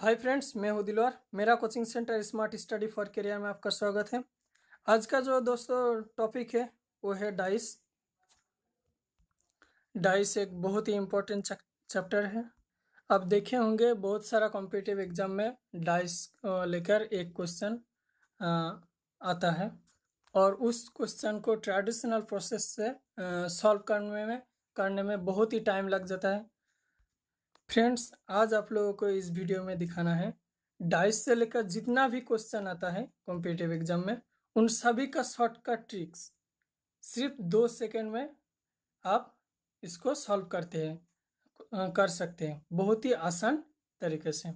hi friends मैं हूँ दिलवार मेरा coaching centre smart study for career में आपका स्वागत है आज का जो दोस्तों टॉपिक है वो है डाइस डाइस एक बहुत ही इम्पोर्टेंट चैप्टर है आप देखे होंगे बहुत सारा कॉम्पिटिटिव एग्जाम में डाइस लेकर एक क्वेश्चन आता है और उस क्वेश्चन को ट्रेडिशनल प्रोसेस से सॉल्व करने में करने में बहुत ही टाइम लग जाता है फ्रेंड्स आज आप लोगों को इस वीडियो में दिखाना है डाइस से लेकर जितना भी क्वेश्चन आता है कॉम्पिटेटिव एग्जाम में उन सभी का शॉर्टकट ट्रिक्स सिर्फ दो सेकेंड में आप इसको सॉल्व करते हैं कर सकते हैं बहुत ही आसान तरीके से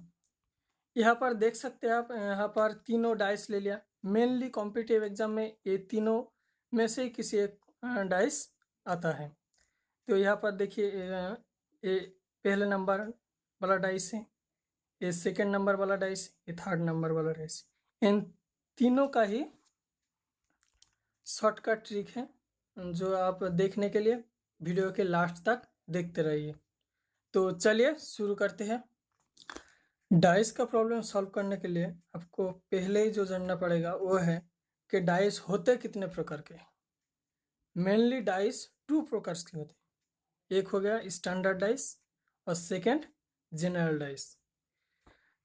यहाँ पर देख सकते हैं आप यहाँ पर तीनों डाइस ले लिया मेनली कॉम्पिटेटिव एग्जाम में ये तीनों में से किसी एक डाइस आता है तो यहाँ पर देखिए पहले नंबर वाला डाइस है ये सेकेंड नंबर वाला डाइस ये थर्ड नंबर वाला डाइस इन तीनों का ही शॉर्टकट ट्रिक है जो आप देखने के लिए वीडियो के लास्ट तक देखते रहिए तो चलिए शुरू करते हैं डाइस का प्रॉब्लम सॉल्व करने के लिए आपको पहले ही जो जानना पड़ेगा वो है कि डाइस होते कितने प्रकार के मेनली डाइस टू प्रकार के होते एक हो गया स्टैंडर्ड डाइस और सेकंड जनरल डाइस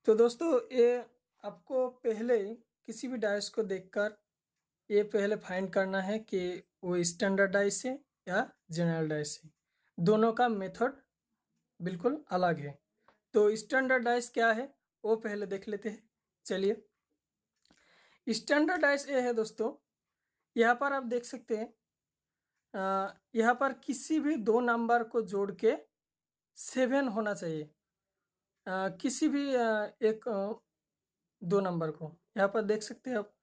तो दोस्तों ये आपको पहले किसी भी डाइस को देखकर ये पहले फाइंड करना है कि वो स्टैंडर्ड डाइस है या जनरल डाइस है दोनों का मेथड बिल्कुल अलग है तो स्टैंडर्ड डाइस क्या है वो पहले देख लेते हैं चलिए स्टैंडर्ड डाइस ये है दोस्तों यहाँ पर आप देख सकते हैं यहाँ पर किसी भी दो नंबर को जोड़ के सेवन होना चाहिए आ, किसी भी आ, एक आ, दो नंबर को यहाँ पर देख सकते हैं आप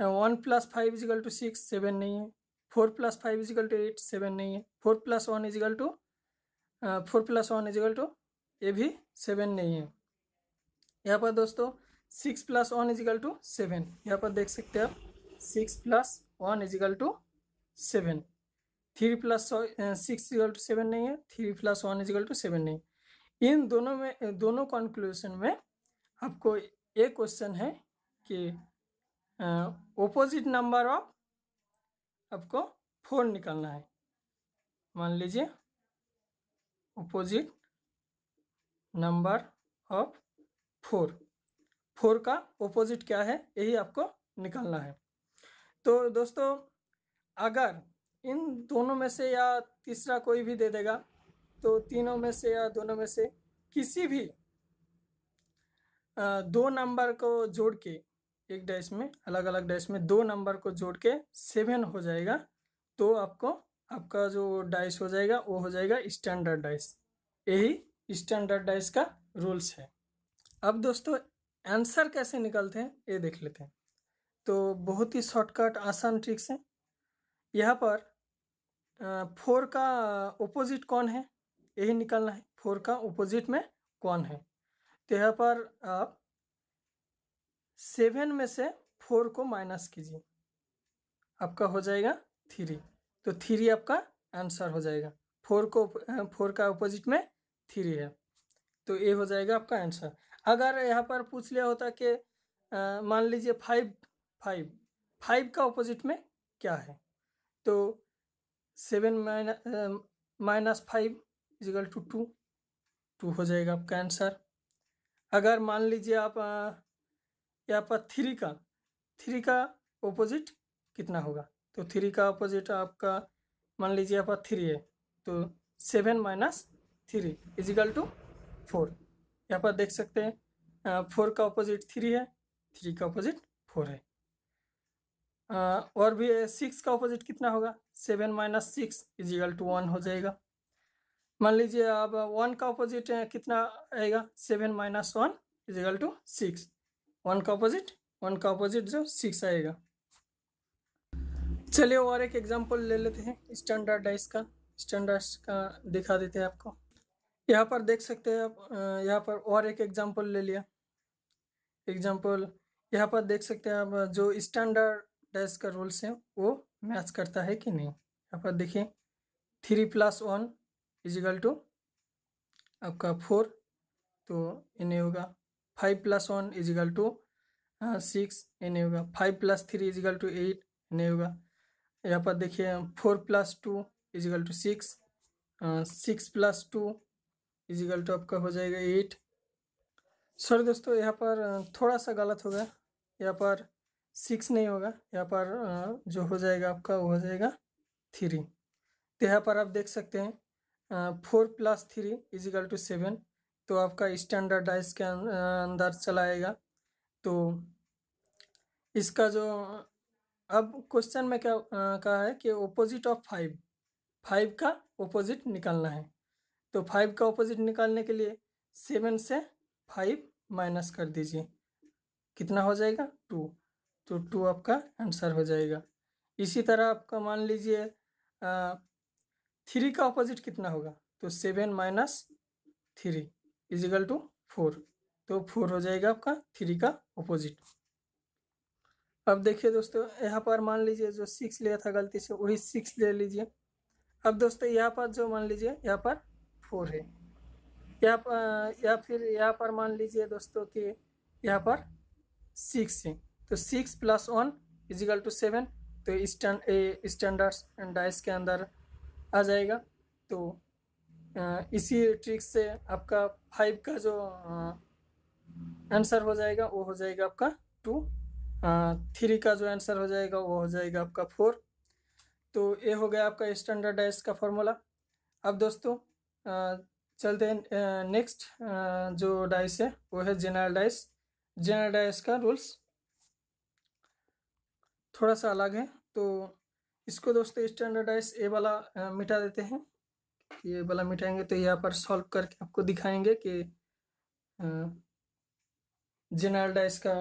one plus five equal to six seven नहीं है four plus five equal to eight seven नहीं है four plus one equal to four plus one equal to ये भी सेवन नहीं है यहाँ पर दोस्तों six plus one equal to seven यहाँ पर देख सकते हैं आप six plus one equal to seven three plus six equal to seven नहीं है three plus one equal to seven नहीं इन दोनों में दोनों कॉन्क्लूजन में आपको एक क्वेश्चन है कि ओपोजिट नंबर ऑफ आपको फोर निकालना है मान लीजिए opposite number of four four का ओपोजिट क्या है यही आपको निकालना है तो दोस्तों अगर इन दोनों में से या तीसरा कोई भी दे देगा तो तीनों में से या दोनों में से किसी भी दो नंबर को जोड़ के एक डैश में अलग अलग डैश में दो नंबर को जोड़ के सेवन हो जाएगा तो आपको आपका जो डाइस हो जाएगा वो हो जाएगा स्टैंडर्ड डाइस यही स्टैंडर्ड डाइस का रूल्स है अब दोस्तों आंसर कैसे निकलते हैं ये देख लेते हैं तो बहुत ही शॉर्टकट आसान ट्रिक्स हैं यहाँ पर फोर का ओपोजिट कौन है यही निकालना है फोर का ओपोजिट में कौन है तो यहाँ पर आप सेवन में से फोर को माइनस कीजिए आपका हो जाएगा थ्री तो थ्री आपका आंसर हो जाएगा फोर को फोर का ओपोजिट में थ्री है तो ये हो जाएगा आपका आंसर अगर यहाँ पर पूछ लिया होता कि मान लीजिए फाइव फाइव फाइव का ओपोजिट में क्या है तो seven minus minus five equal to two two हो जाएगा आपका आंसर अगर मान लीजिए आप यहाँ पर थ्री का थ्री का ऑपोजिट कितना होगा तो थ्री का ऑपोजिट आपका मान लीजिए यहाँ पर थ्री है तो seven minus three equal to four यहाँ पर देख सकते हैं फोर का ऑपोजिट थ्री है थ्री का ऑपोजिट फोर है और भी सिक्स का अपोजिट कितना होगा seven minus six equal to one हो जाएगा मान लीजिए अब वन का अपोजिट कितना आएगा seven minus one equal to six one का अपोजिट वन का अपोजिट जो सिक्स आएगा चलिए और एक एग्जांपल ले लेते हैं स्टैंडर्ड डाइस का स्टैंडर्ड का दिखा देते हैं आपको यहाँ पर देख सकते हैं आप यहाँ पर और एक एग्जांपल ले लिया एग्जांपल यहाँ पर देख सकते हैं आप जो स्टैंडर्ड डैश का रोल्स है वो मैच करता है कि नहीं यहाँ पर देखिए three plus one equal to आपका फोर तो ये नहीं होगा five plus one equal to six ये नहीं होगा five plus three equal to eight नहीं होगा यहाँ पर देखिए four plus two equal to six six plus two equal to आपका हो जाएगा एट सॉरी दोस्तों यहाँ पर थोड़ा सा गलत होगा यहाँ पर सिक्स नहीं होगा यहाँ पर जो हो जाएगा आपका वो हो जाएगा थ्री तो यहाँ पर आप देख सकते हैं four plus three equal to seven तो आपका स्टैंडर्डाइज के अं, अंदर चला आएगा तो इसका जो अब क्वेश्चन में क्या कहा है कि ओपोजिट ऑफ फाइव फाइव का ओपोजिट निकालना है तो फाइव का ओपोजिट निकालने के लिए सेवन से फाइव माइनस कर दीजिए कितना हो जाएगा टू तो टू आपका आंसर हो जाएगा इसी तरह आपका मान लीजिए थ्री का ऑपोजिट कितना होगा तो seven minus three equal to four तो फोर हो जाएगा आपका थ्री का ऑपोजिट अब देखिए दोस्तों यहाँ पर मान लीजिए जो सिक्स लिया था गलती से वही सिक्स ले लीजिए अब दोस्तों यहाँ पर जो मान लीजिए यहाँ पर फोर है या पर या फिर यहाँ पर मान लीजिए दोस्तों कि यहाँ पर सिक्स है तो six plus one equal to seven तो स्टैंडर्ड डाइस के अंदर आ जाएगा तो इसी ट्रिक से आपका फाइव का जो आंसर हो जाएगा वो हो जाएगा आपका टू थ्री का जो आंसर हो जाएगा वो हो जाएगा आपका फोर तो ये हो गया आपका स्टैंडर्डाइज का फॉर्मूला अब दोस्तों चलते हैं नेक्स्ट जो डाइस है वो है जेनरल डाइस जेनरल डाइस का रूल्स थोड़ा सा अलग है तो इसको दोस्तों स्टैंडर्डाइज ए वाला मिटा देते हैं ये वाला मिटाएंगे तो यहाँ पर सॉल्व करके आपको दिखाएंगे कि जेनरलाइज का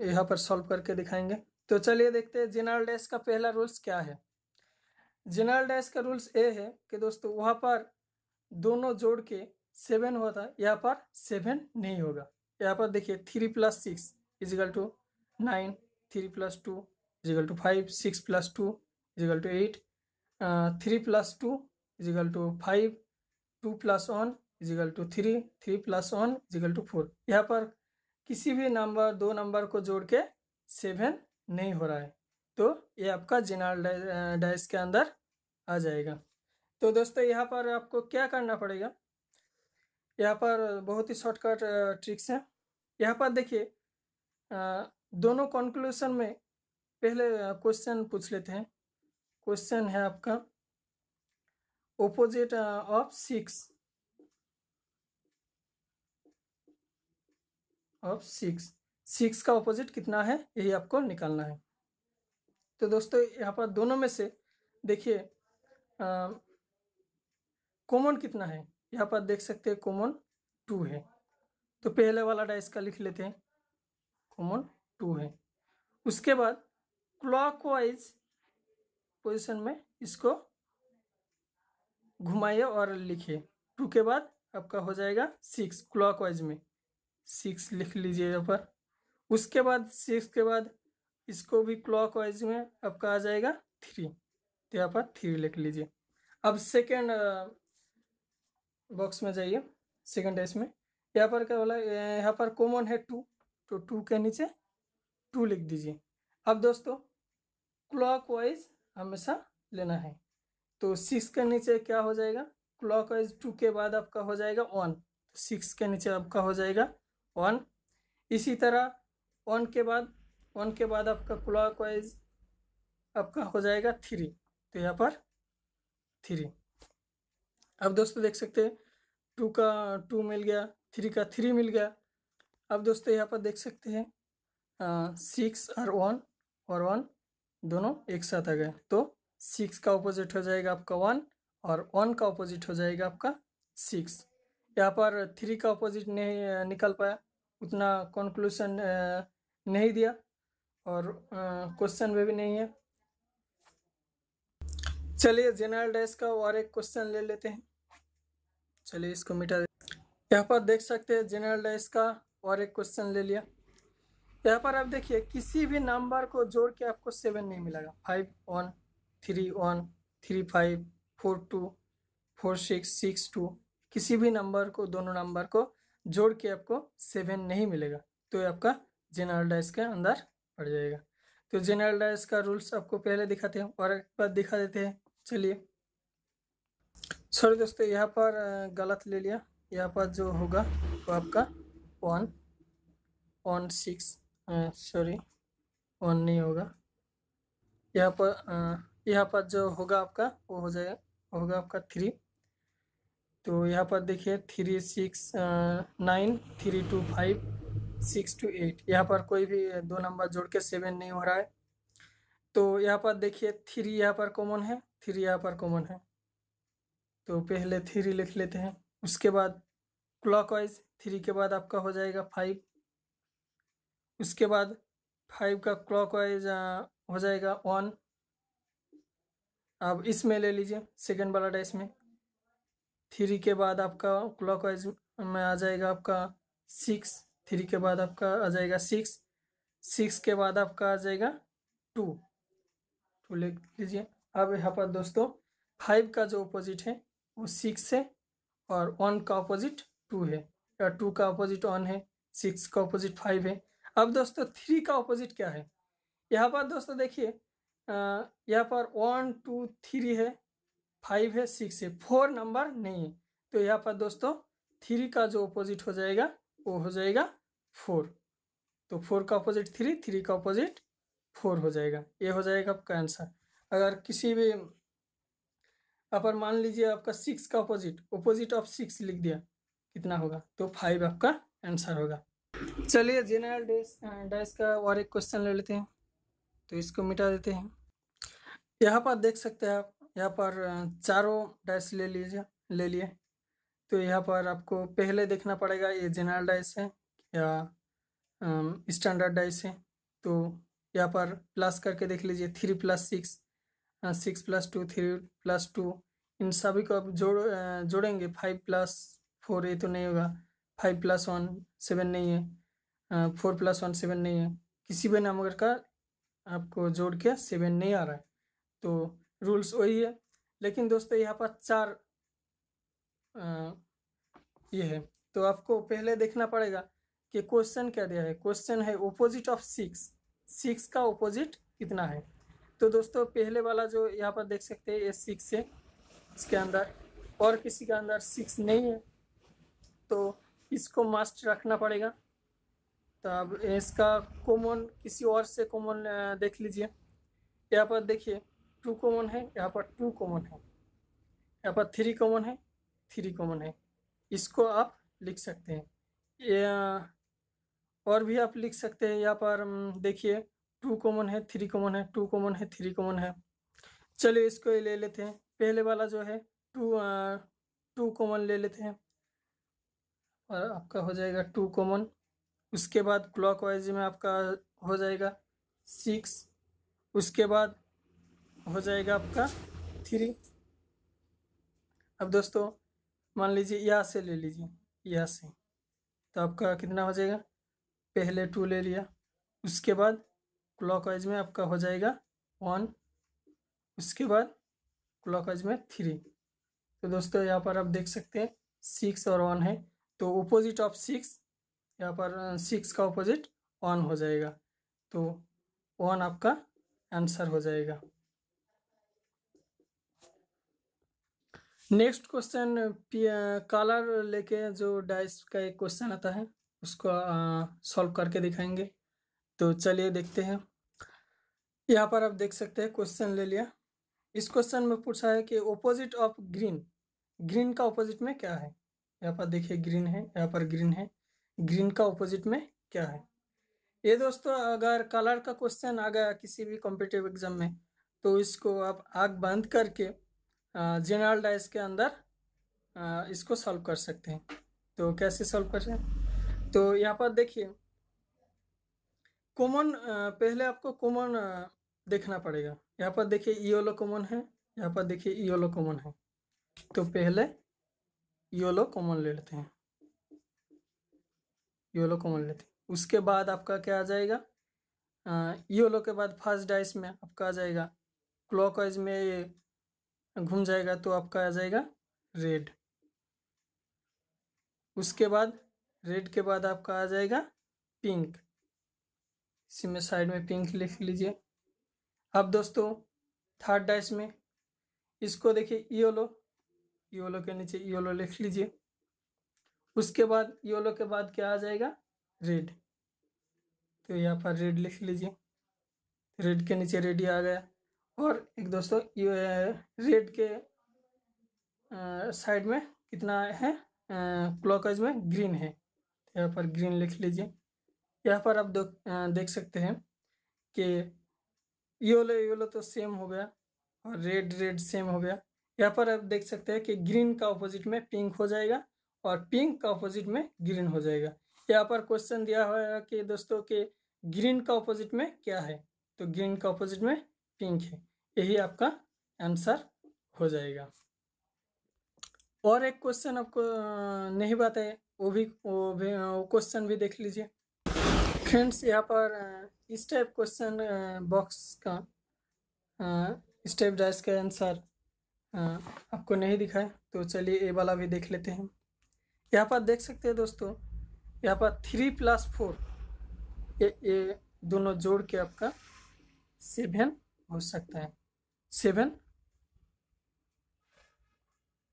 यहाँ पर सॉल्व करके दिखाएंगे तो चलिए देखते हैं डाइस का पहला रूल्स क्या है जेनरलाइज का रूल्स ए है कि दोस्तों वहाँ पर दोनों जोड़ के सेवन हुआ था यहाँ पर सेवन नहीं होगा यहाँ पर देखिए three plus six equal to nine three plus two equal to five six plus two equal to eight three plus two equal to five two plus one equal to three three plus one equal to four यहाँ पर किसी भी number दो number को जोड़ के seven नहीं हो रहा है तो ये आपका जेनरल डाइस के अंदर आ जाएगा तो दोस्तों यहाँ पर आपको क्या करना पड़ेगा यहाँ पर बहुत ही शॉर्टकट ट्रिक्स हैं यहाँ पर देखिए दोनों कॉन्क्लूशन में पहले क्वेश्चन पूछ लेते हैं क्वेश्चन है आपका opposite of six of six six का ऑपोजिट कितना है यही आपको निकालना है तो दोस्तों यहाँ पर दोनों में से देखिए कॉमन कितना है यहाँ पर देख सकते हैं कॉमन टू है तो पहले वाला डाइस का लिख लेते हैं कॉमन टू है उसके बाद क्लॉकवाइज पोजीशन में इसको घुमाइए और लिखिए टू के बाद आपका हो जाएगा सिक्स क्लॉकवाइज में सिक्स लिख लीजिए यहाँ पर उसके बाद सिक्स के बाद इसको भी क्लॉकवाइज में आपका आ जाएगा थ्री तो यहाँ पर थ्री लिख लीजिए अब सेकेंड बॉक्स में जाइए सेकेंड डेस में यहाँ पर क्या बोला यहाँ पर कॉमन है टू तो टू के नीचे टू लिख दीजिए अब दोस्तों क्लॉक वाइज हमेशा लेना है तो सिक्स के नीचे क्या हो जाएगा क्लॉक वाइज टू के बाद आपका हो जाएगा वन सिक्स तो के नीचे आपका हो जाएगा वन इसी तरह वन के बाद वन के बाद आपका क्लॉक वाइज आपका हो जाएगा थ्री तो यहाँ पर थ्री अब दोस्तों देख सकते हैं टू का टू मिल गया थ्री का थ्री मिल गया अब दोस्तों यहाँ पर देख सकते हैं सिक्स और वन और वन दोनों एक साथ आ गए तो सिक्स का ऑपोजिट हो जाएगा आपका वन और वन का ऑपोजिट हो जाएगा आपका सिक्स यहाँ पर थ्री का ऑपोजिट नहीं निकल पाया उतना कंक्लूशन नहीं दिया और क्वेश्चन में भी नहीं है चलिए जनरल डैश का और एक क्वेश्चन ले लेते हैं चलिए इसको मिटा यहाँ पर देख सकते हैं जनरल डाइस का और एक क्वेश्चन ले लिया यहाँ पर आप देखिए किसी भी नंबर को जोड़ के आपको सेवन नहीं मिलेगा five one three one three five four two four six six two किसी भी नंबर को दोनों नंबर को जोड़ के आपको सेवन नहीं मिलेगा तो ये आपका जेनरल डाइस के अंदर पड़ जाएगा तो जेनरल डाइस का रूल्स आपको पहले दिखाते हैं और एक बार दिखा देते हैं चलिए सॉरी दोस्तों यहाँ पर गलत ले लिया यहाँ पर जो होगा वो तो आपका one one six sorry one नहीं होगा यहाँ पर यहाँ पर जो होगा आपका वो हो जाएगा होगा आपका थ्री तो यहाँ पर देखिए three six nine three two five six two eight यहाँ पर कोई भी दो नंबर जोड़ के सेवन नहीं हो रहा है तो यहाँ पर देखिए थ्री यहाँ पर कॉमन है थ्री यहाँ पर कॉमन है तो पहले थ्री लिख लेते हैं उसके बाद क्लॉक वाइज थ्री के बाद आपका हो जाएगा फाइव उसके बाद फाइव का क्लॉक वाइज हो जाएगा वन अब इसमें ले लीजिए सेकेंड वाला डाइस में थ्री के बाद आपका क्लॉक वाइज में आ जाएगा आपका सिक्स थ्री के बाद आपका आ जाएगा सिक्स सिक्स के बाद आपका आ जाएगा टू टू ले लीजिए अब यहाँ पर दोस्तों फाइव का जो अपोजिट है वो सिक्स है और वन का अपोजिट टू है या टू का अपोजिट वन है सिक्स का अपोजिट फाइव है अब दोस्तों थ्री का ऑपोजिट क्या है यहाँ पर दोस्तों देखिए यहाँ पर वन टू थ्री है फाइव है सिक्स है फोर नंबर नहीं है तो यहाँ पर दोस्तों थ्री का जो ऑपोजिट हो जाएगा वो हो जाएगा फोर तो फोर का ऑपोजिट थ्री थ्री का ऑपोजिट फोर हो जाएगा ये हो जाएगा आपका आंसर अगर किसी भी अपर मान लीजिए आपका सिक्स का ऑपोजिट ऑपोजिट ऑफ सिक्स लिख दिया कितना होगा तो फाइव आपका आंसर होगा चलिए जनरल डैश डैश का और एक क्वेश्चन ले लेते हैं तो इसको मिटा देते हैं यहाँ पर देख सकते हैं आप यहाँ पर अं, चारों डैश ले लीजिए ले लिए तो यहाँ पर आपको पहले देखना पड़ेगा ये जनरल डाइस है या स्टैंडर्ड अं, डाइस है तो यहाँ पर प्लस करके देख लीजिए three plus six six plus two three plus two इन सभी को आप जोड़ अं, जोड़ेंगे फाइव प्लस फोर ये तो नहीं होगा फाइव प्लस वन सेवन नहीं है फोर प्लस वन सेवन नहीं है किसी भी नंबर का आपको जोड़ के सेवन नहीं आ रहा है तो रूल्स वही है लेकिन दोस्तों यहाँ पर चार आ, ये है तो आपको पहले देखना पड़ेगा कि क्वेश्चन क्या दिया है क्वेश्चन है ओपोजिट ऑफ सिक्स सिक्स का ओपोजिट कितना है तो दोस्तों पहले वाला जो यहाँ पर देख सकते हैं ये सिक्स है इसके अंदर और किसी के अंदर सिक्स नहीं है तो इसको मस्ट रखना पड़ेगा तब तो इसका कॉमन किसी और से कॉमन देख लीजिए यहाँ पर देखिए टू कॉमन है यहाँ पर टू कॉमन है यहाँ पर थ्री कॉमन है थ्री कॉमन है इसको आप लिख सकते हैं या और भी आप लिख सकते हैं यहाँ पर देखिए टू कॉमन है थ्री कॉमन है टू कॉमन है थ्री कॉमन है चलिए इसको ले लेते हैं पहले वाला जो है टू टू कॉमन ले लेते हैं और आपका हो जाएगा टू कॉमन उसके बाद क्लॉक वाइज में आपका हो जाएगा सिक्स उसके बाद हो जाएगा आपका थ्री अब दोस्तों मान लीजिए यहाँ से ले लीजिए यहाँ से तो आपका कितना हो जाएगा पहले टू ले लिया उसके बाद क्लॉक वाइज में आपका हो जाएगा वन उसके बाद क्लॉक वाइज में थ्री तो दोस्तों यहाँ पर आप देख सकते हैं सिक्स और वन है तो ओपोजिट ऑफ सिक्स यहाँ पर सिक्स uh, का ओपोजिट वन हो जाएगा तो वन आपका आंसर हो जाएगा नेक्स्ट क्वेश्चन कलर लेके जो डाइस का एक क्वेश्चन आता है उसको सॉल्व uh, करके दिखाएंगे तो चलिए देखते हैं यहाँ पर आप देख सकते हैं क्वेश्चन ले लिया इस क्वेश्चन में पूछा है कि ओपोजिट ऑफ ग्रीन ग्रीन का ओपोजिट में क्या है यहाँ पर देखिए ग्रीन है यहाँ पर ग्रीन है ग्रीन का ऑपोजिट में क्या है ये दोस्तों अगर कलर का क्वेश्चन आ गया किसी भी कॉम्पिटेटिव एग्जाम में तो इसको आप आग बंद करके जनरल डाइस के अंदर इसको सॉल्व कर सकते हैं तो कैसे सॉल्व कर सकते हैं तो यहाँ पर देखिए कॉमन पहले आपको कॉमन देखना पड़ेगा यहाँ पर देखिए ईओलो e कॉमन है यहाँ पर देखिए ईओलो e कॉमन है तो पहले योलो कॉमन ले लेते हैं योलो कॉमन लेते हैं उसके बाद आपका क्या आ जाएगा आ, योलो के बाद फर्स्ट डाइस में आपका आ जाएगा क्लॉक वाइज में घूम जाएगा तो आपका आ जाएगा रेड उसके बाद रेड के बाद आपका आ जाएगा पिंक इसी में साइड में पिंक लिख लीजिए अब दोस्तों थर्ड डाइस में इसको देखिए योलो योलो के नीचे योलो लिख लीजिए उसके बाद योलो के बाद क्या आ जाएगा रेड तो यहाँ पर रेड लिख लीजिए रेड के नीचे रेड आ गया और एक दोस्तों रेड के साइड में कितना है क्लॉकज में ग्रीन है तो यहाँ पर ग्रीन लिख लीजिए यहाँ पर आप देख सकते हैं कि योलो योलो तो सेम हो गया और रेड रेड सेम हो गया यहाँ पर आप देख सकते हैं कि ग्रीन का ऑपोजिट में पिंक हो जाएगा और पिंक का ऑपोजिट में ग्रीन हो जाएगा यहाँ पर क्वेश्चन दिया हुआ है कि दोस्तों के ग्रीन का ऑपोजिट में क्या है तो ग्रीन का ऑपोजिट में पिंक है यही आपका आंसर हो जाएगा और एक क्वेश्चन आपको नहीं बताए वो भी वो भी वो क्वेश्चन भी देख लीजिए फ्रेंड्स यहाँ पर इस टाइप क्वेश्चन बॉक्स का स्टेप डाइस का आंसर हाँ, आपको नहीं दिखाए तो चलिए ए वाला भी देख लेते हैं यहाँ पर देख सकते हैं दोस्तों यहाँ पर थ्री प्लस फोर ये ये दोनों जोड़ के आपका सेवन हो सकता है सेवन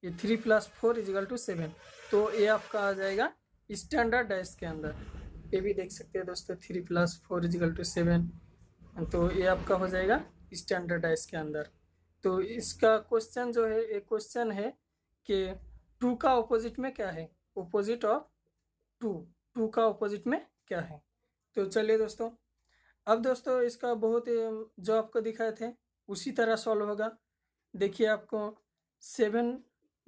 ये three plus four equal to seven तो ये आपका आ जाएगा स्टैंडर्ड डैश के अंदर ये भी देख सकते हैं दोस्तों three plus four equal to seven तो ये आपका हो जाएगा स्टैंडर्ड डैश के अंदर तो इसका क्वेश्चन जो है एक क्वेश्चन है कि टू का ऑपोजिट में क्या है ऑपोजिट ऑफ टू टू का ऑपोजिट में क्या है तो चलिए दोस्तों अब दोस्तों इसका बहुत जो आपको दिखाए थे उसी तरह सॉल्व होगा देखिए आपको सेवन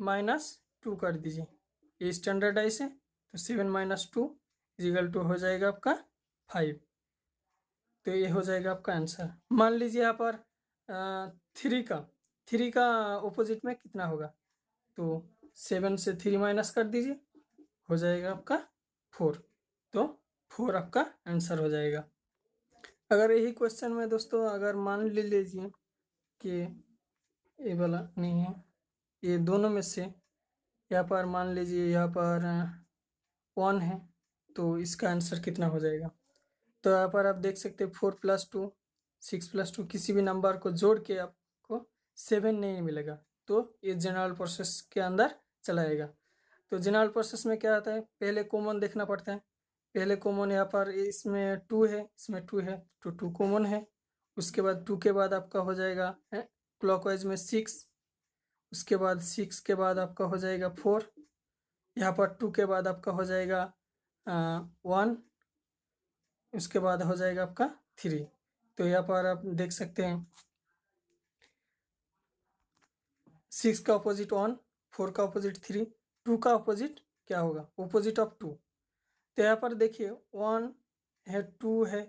माइनस टू कर दीजिए ये स्टैंडर्डाइज है तो seven minus two equal to हो जाएगा आपका फाइव तो ये हो जाएगा आपका आंसर मान लीजिए यहाँ पर थ्री का थ्री का ऑपोजिट में कितना होगा तो सेवन से थ्री माइनस कर दीजिए हो जाएगा आपका फोर तो फोर आपका आंसर हो जाएगा अगर यही क्वेश्चन में दोस्तों अगर मान ले लीजिए कि ये वाला नहीं है ये दोनों में से यहाँ पर मान लीजिए यहाँ पर वन है तो इसका आंसर कितना हो जाएगा तो यहाँ पर आप देख सकते हैं four plus two six plus two किसी भी नंबर को जोड़ के आपको सेवन नहीं मिलेगा तो ये जनरल प्रोसेस के अंदर चलाएगा तो जनरल प्रोसेस में क्या आता है पहले कॉमन देखना पड़ता है पहले कॉमन यहाँ पर इसमें टू है इसमें टू है तो टू कॉमन है उसके बाद टू के बाद आपका हो जाएगा क्लॉकवाइज में सिक्स उसके बाद सिक्स के बाद आपका हो जाएगा फोर यहाँ पर टू के बाद आपका हो जाएगा वन उसके बाद हो जाएगा आपका थ्री तो यहाँ पर आप देख सकते हैं सिक्स का ऑपोजिट वन फोर का ऑपोजिट थ्री टू का ऑपोजिट क्या होगा ऑपोजिट ऑफ टू तो यहाँ पर देखिए वन है टू है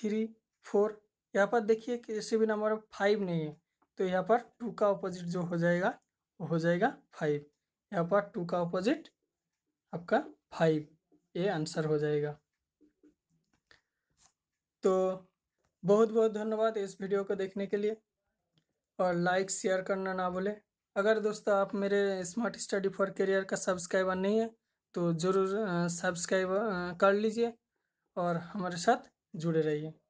थ्री फोर यहाँ पर देखिए कैसे भी नंबर में फाइव नहीं है तो यहाँ पर टू का ऑपोजिट जो हो जाएगा वो हो जाएगा फाइव यहाँ पर टू का ऑपोजिट आपका फाइव ये आंसर हो जाएगा तो बहुत बहुत धन्यवाद इस वीडियो को देखने के लिए और लाइक शेयर करना ना भूलें अगर दोस्तों आप मेरे स्मार्ट स्टडी फॉर करियर का सब्सक्राइबर नहीं है तो ज़रूर सब्सक्राइब कर लीजिए और हमारे साथ जुड़े रहिए